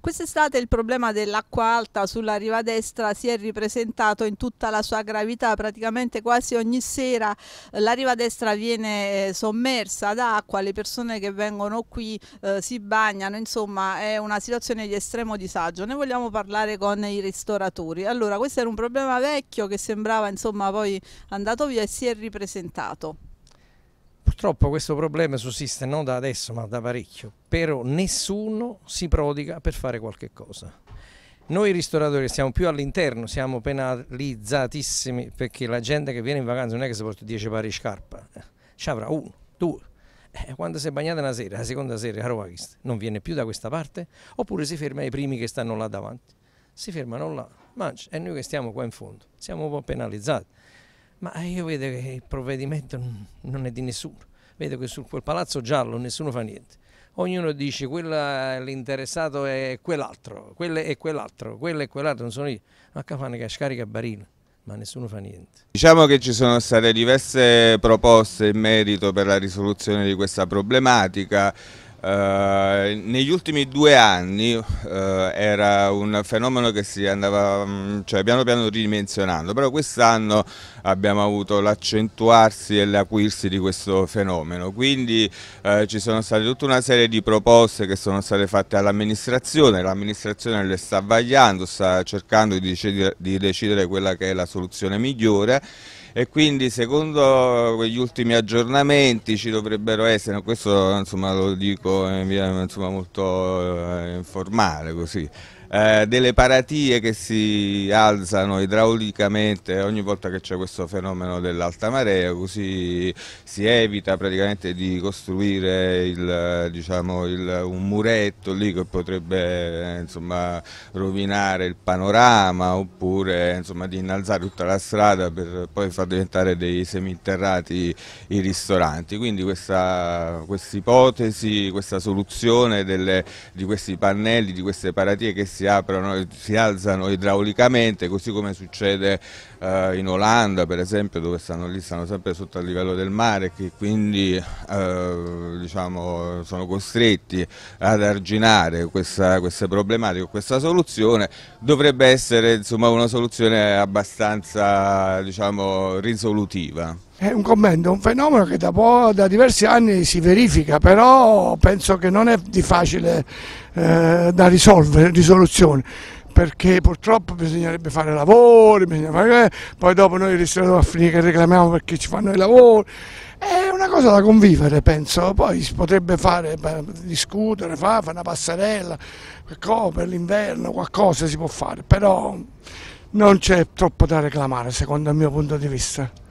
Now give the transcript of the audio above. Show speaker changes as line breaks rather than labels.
Quest'estate il problema dell'acqua alta sulla riva destra si è ripresentato in tutta la sua gravità, praticamente quasi ogni sera eh, la riva destra viene eh, sommersa d'acqua, le persone che vengono qui eh, si bagnano, insomma è una situazione di estremo disagio. Ne vogliamo parlare con i ristoratori. Allora questo era un problema vecchio che sembrava insomma poi andato via e si è ripresentato
purtroppo questo problema sussiste non da adesso ma da parecchio, però nessuno si prodiga per fare qualche cosa. Noi ristoratori siamo più all'interno, siamo penalizzatissimi perché la gente che viene in vacanza non è che si porta 10 pari di scarpa, eh, ci avrà uno, due. Eh, quando si è bagnata una sera, la seconda sera, non viene più da questa parte, oppure si ferma ai primi che stanno là davanti. Si fermano là, mangia, e noi che stiamo qua in fondo, siamo un po' penalizzati ma io vedo che il provvedimento non è di nessuno. Vedo che su quel palazzo giallo nessuno fa niente. Ognuno dice che l'interessato è quell'altro, quello è quell'altro, quello è quell'altro, non sono io. Ma che fanno che scarica barile, ma nessuno fa niente.
Diciamo che ci sono state diverse proposte in merito per la risoluzione di questa problematica. Eh, negli ultimi due anni eh, era un fenomeno che si andava mm, cioè, piano piano ridimensionando, però quest'anno abbiamo avuto l'accentuarsi e l'acuirsi di questo fenomeno, quindi eh, ci sono state tutta una serie di proposte che sono state fatte all'amministrazione, l'amministrazione le sta vagliando, sta cercando di decidere, di decidere quella che è la soluzione migliore e quindi secondo gli ultimi aggiornamenti ci dovrebbero essere, questo insomma, lo dico in via insomma, molto eh, informale così, eh, delle paratie che si alzano idraulicamente ogni volta che c'è questo fenomeno dell'alta marea, così si evita praticamente di costruire il, diciamo, il, un muretto lì che potrebbe eh, insomma, rovinare il panorama oppure insomma, di innalzare tutta la strada per poi far diventare dei seminterrati i ristoranti. Quindi questa ipotesi, questa soluzione delle, di questi pannelli, di queste paratie che si si, aprono, si alzano idraulicamente, così come succede eh, in Olanda per esempio dove stanno lì stanno sempre sotto il livello del mare che quindi eh, diciamo, sono costretti ad arginare questa, queste problematiche, questa soluzione dovrebbe essere insomma, una soluzione abbastanza diciamo, risolutiva.
È un commento, un fenomeno che da, da, diversi anni si verifica, però penso che non è di facile eh, da risolvere, risoluzione perché purtroppo bisognerebbe fare lavori, fare... poi dopo noi rischiamo a finire che reclamiamo perché ci fanno i lavori. È una cosa da convivere, penso. Poi si potrebbe fare, discutere, fare una passerella, per l'inverno, qualcosa si può fare, però non c'è troppo da reclamare secondo il mio punto di vista.